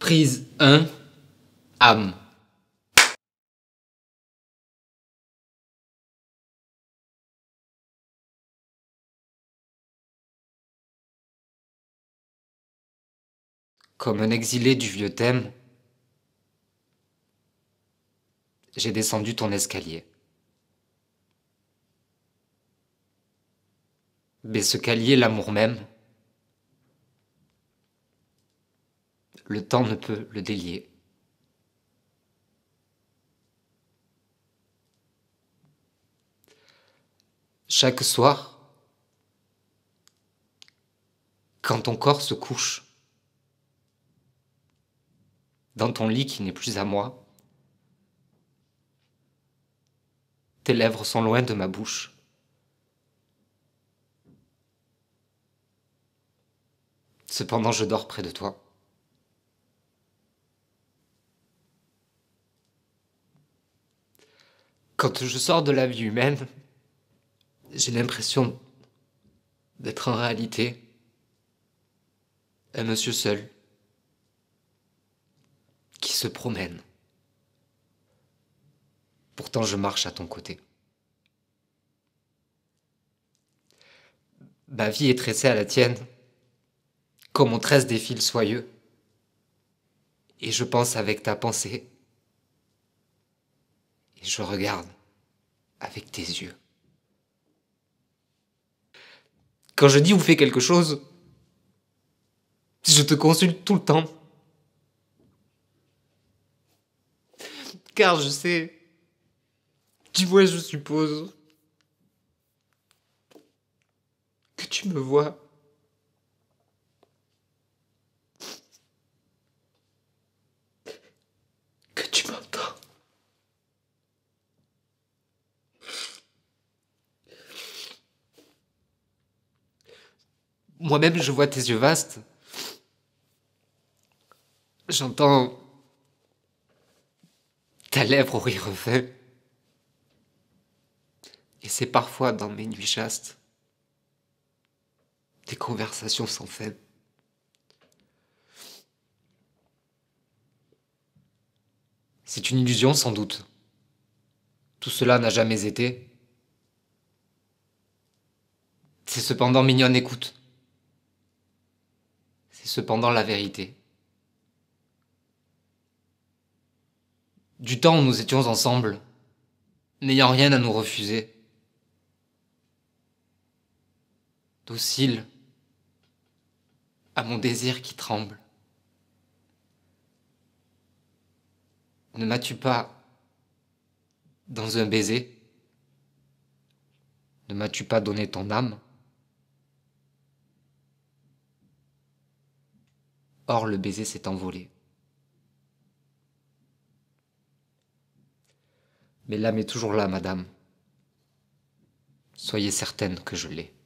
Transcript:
Prise 1, âme. Comme un exilé du vieux thème, j'ai descendu ton escalier. Mais ce qu'allier l'amour même, le temps ne peut le délier. Chaque soir, quand ton corps se couche, dans ton lit qui n'est plus à moi, tes lèvres sont loin de ma bouche. Cependant, je dors près de toi. Quand je sors de la vie humaine, j'ai l'impression d'être en réalité un monsieur seul qui se promène. Pourtant, je marche à ton côté. Ma vie est tressée à la tienne, comme on tresse des fils soyeux. Et je pense avec ta pensée et je regarde avec tes yeux. Quand je dis ou fais quelque chose, je te consulte tout le temps. Car je sais, tu vois je suppose, que tu me vois. Que tu m'entends. Moi-même, je vois tes yeux vastes. J'entends ta lèvre au rire fait. Et c'est parfois dans mes nuits chastes des conversations sans fin. C'est une illusion sans doute. Tout cela n'a jamais été. C'est cependant mignonne écoute. C'est cependant la vérité. Du temps où nous étions ensemble, n'ayant rien à nous refuser. Docile à mon désir qui tremble. Ne m'as-tu pas dans un baiser Ne m'as-tu pas donné ton âme Or le baiser s'est envolé. Mais l'âme est toujours là, madame. Soyez certaine que je l'ai.